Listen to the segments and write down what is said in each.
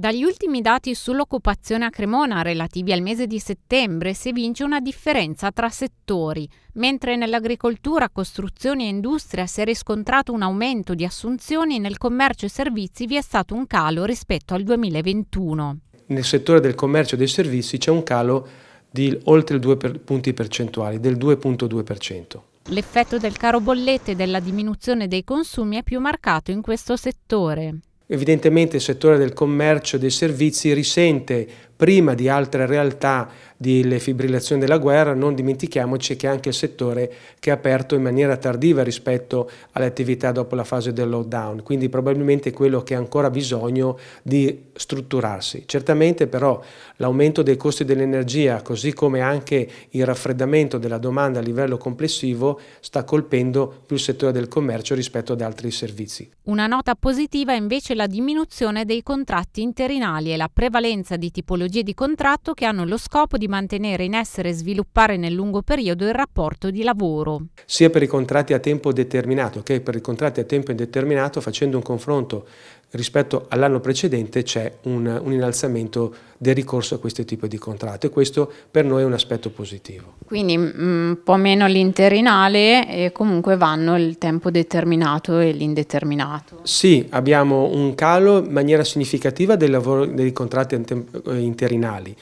Dagli ultimi dati sull'occupazione a Cremona relativi al mese di settembre si evince una differenza tra settori. Mentre nell'agricoltura, costruzioni e industria si è riscontrato un aumento di assunzioni, nel commercio e servizi vi è stato un calo rispetto al 2021. Nel settore del commercio e dei servizi c'è un calo di oltre 2 punti percentuali, del 2.2%. L'effetto del caro bollette e della diminuzione dei consumi è più marcato in questo settore. Evidentemente il settore del commercio e dei servizi risente prima di altre realtà delle fibrillazioni della guerra, non dimentichiamoci che è anche il settore che è aperto in maniera tardiva rispetto alle attività dopo la fase del lockdown, quindi probabilmente quello che ha ancora bisogno di strutturarsi. Certamente però l'aumento dei costi dell'energia, così come anche il raffreddamento della domanda a livello complessivo, sta colpendo più il settore del commercio rispetto ad altri servizi. Una nota positiva è invece la diminuzione dei contratti interinali e la prevalenza di tipologie tipologie di contratto che hanno lo scopo di mantenere in essere e sviluppare nel lungo periodo il rapporto di lavoro. Sia per i contratti a tempo determinato che per i contratti a tempo indeterminato, facendo un confronto rispetto all'anno precedente c'è un, un, innalzamento del ricorso a questo tipo di contratto e questo per noi è un aspetto positivo. Quindi mm, un po' meno l'interinale e comunque vanno il tempo determinato e l'indeterminato. Sì, abbiamo un calo in maniera significativa dei, lavori, dei contratti eh, in interinali.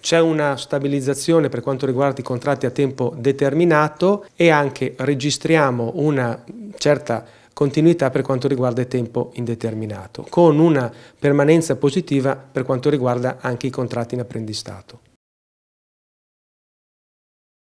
C'è una stabilizzazione per quanto riguarda i contratti a tempo determinato e anche registriamo una certa continuità per quanto riguarda il tempo indeterminato, con una permanenza positiva per quanto riguarda anche i contratti in apprendistato.